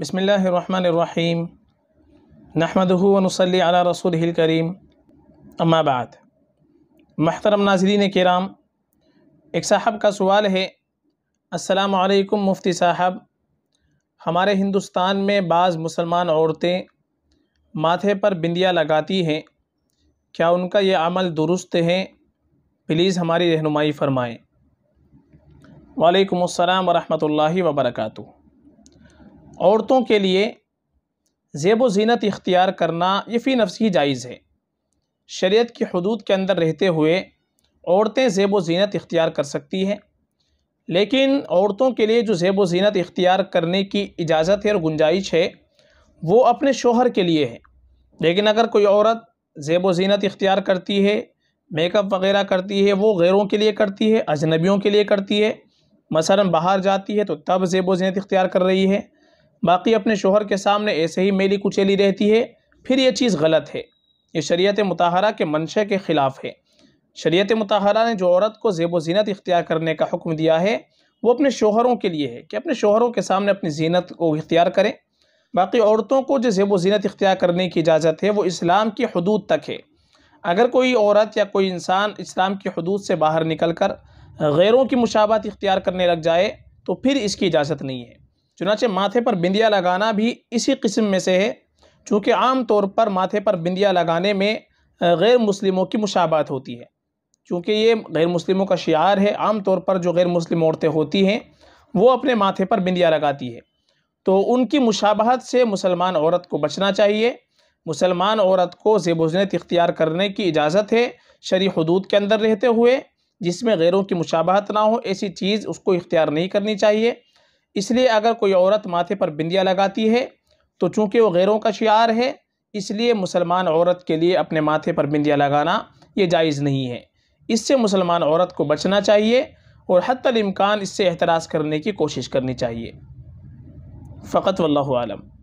बसमीम नहमदनसली अला रसूल करीम अम्माबाद महतरम नाजरीन कराम एक साहब का सवाल है असलकम मुफ्ती साहब हमारे हिंदुस्तान में बाज़ मुसलमान औरतें माथे पर बिंदिया लगाती हैं क्या उनका ये अमल दुरुस्त है प्लीज़ हमारी रहनुमाई फरमाएँ वालेकुम अस्सलाम वरहमतुल्लाहि वबरकू औरतों के लिए ज़ेब व ज़ीनत इख्तियार करना ये फ़ी नफ्स ही जायज़ है शरीयत की हदूद के अंदर रहते हुए औरतें ज़ेब वीनत इख्तियार कर सकती हैं लेकिन औरतों के लिए जो ज़ेब व इख्तियार करने की इजाज़त है और गुंजाइश है वो अपने शोहर के लिए है लेकिन अगर कोई औरत ज़ेब व इख्तियार करती है मेकअप वगैरह करती है वो गैरों के लिए करती है अजनबियों के लिए करती है मसलन बाहर जाती है तो तब ज़ेब व ज़ीनत इख्तियार कर रही है बाकी अपने शोहर के सामने ऐसे ही मेली कुचेली रहती है फिर ये चीज़ गलत है ये शरीयत मतहरा के मंशे के ख़िलाफ़ है शरीयत मतहरा ने जो औरत को जेब व जीनत इख्तियार करने का हुक्म दिया है वो अपने शोहरों के लिए है कि अपने शोहरों के सामने अपनी जीनत को इख्तियार करें बाकी औरतों को जो जेब व जीनत इख्तियार करने की इजाज़त है वो इस्लाम की हदूद तक है अगर कोई औरत या कोई इंसान इस्लाम की हदूद से बाहर निकल कर गैरों की मुशाबत इख्तियार करने लग जाए तो फिर इसकी इजाज़त नहीं है चुनाचे माथे पर बिंदिया लगाना भी इसी किस्म में से है चूँकि आम तौर पर माथे पर बिंदिया लगाने में गैर मुस्लिमों की मुशाबात होती है चूँकि ये गैर मुस्लिमों का शार है आम तौर पर जो गैर मुस्लिम औरतें होती हैं वो अपने माथे पर बिंदिया लगाती है तो उनकी मुशाबहत से मुसलमान औरत को बचना चाहिए मुसलमान औरत को जेबोजनत इख्तियार करने की इजाज़त है शरी हदूद के अंदर रहते हुए जिसमें गैरों की मुशाबहत ना हो ऐसी चीज़ उसको इख्तियार नहीं करनी चाहिए इसलिए अगर कोई औरत माथे पर बिंदिया लगाती है तो चूँकि वो गैरों का शियार है इसलिए मुसलमान औरत के लिए अपने माथे पर बिंदिया लगाना ये जायज़ नहीं है इससे मुसलमान औरत को बचना चाहिए और हतमकान इससे एहतराज़ करने की कोशिश करनी चाहिए फ़कत वल्लम